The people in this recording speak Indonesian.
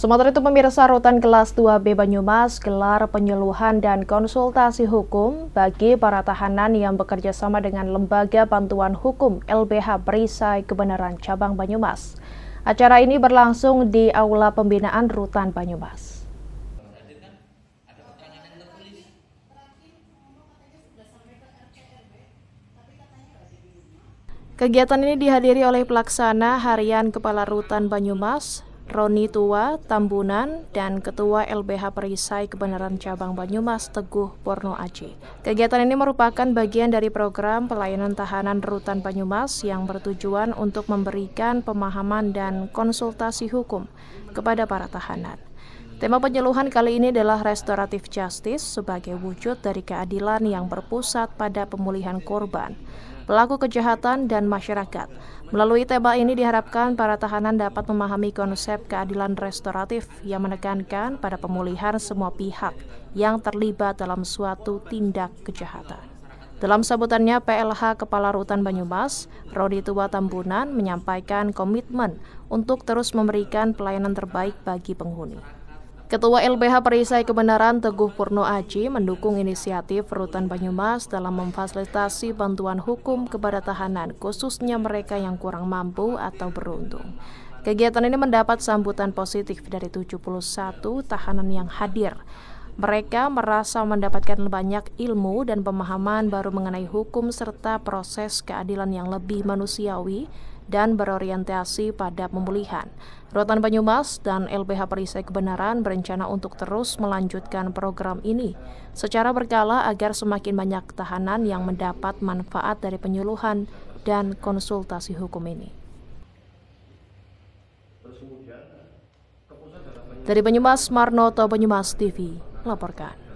Sementara itu pemirsa Rutan Kelas 2B Banyumas gelar penyeluhan dan konsultasi hukum bagi para tahanan yang bekerja sama dengan Lembaga Bantuan Hukum LBH Perisai Kebenaran Cabang Banyumas. Acara ini berlangsung di Aula Pembinaan Rutan Banyumas. Kegiatan ini dihadiri oleh pelaksana harian Kepala Rutan Banyumas, Roni Tua, Tambunan, dan Ketua LBH Perisai Kebenaran Cabang Banyumas Teguh Porno Aji. Kegiatan ini merupakan bagian dari program pelayanan tahanan rutan Banyumas yang bertujuan untuk memberikan pemahaman dan konsultasi hukum kepada para tahanan. Tema penyeluhan kali ini adalah restoratif justice sebagai wujud dari keadilan yang berpusat pada pemulihan korban pelaku kejahatan, dan masyarakat. Melalui tema ini diharapkan para tahanan dapat memahami konsep keadilan restoratif yang menekankan pada pemulihan semua pihak yang terlibat dalam suatu tindak kejahatan. Dalam sambutannya, PLH Kepala Rutan Banyumas, Rodi Tua Tambunan, menyampaikan komitmen untuk terus memberikan pelayanan terbaik bagi penghuni. Ketua LBH Perisai Kebenaran Teguh Purno Aji mendukung inisiatif Rutan Banyumas dalam memfasilitasi bantuan hukum kepada tahanan, khususnya mereka yang kurang mampu atau beruntung. Kegiatan ini mendapat sambutan positif dari 71 tahanan yang hadir. Mereka merasa mendapatkan banyak ilmu dan pemahaman baru mengenai hukum serta proses keadilan yang lebih manusiawi dan berorientasi pada pemulihan. Rutan Banyumas dan LBH Perisai Kebenaran berencana untuk terus melanjutkan program ini secara berkala agar semakin banyak tahanan yang mendapat manfaat dari penyuluhan dan konsultasi hukum ini. Dari Banyumas, Marnoto Banyumas TV, laporkan.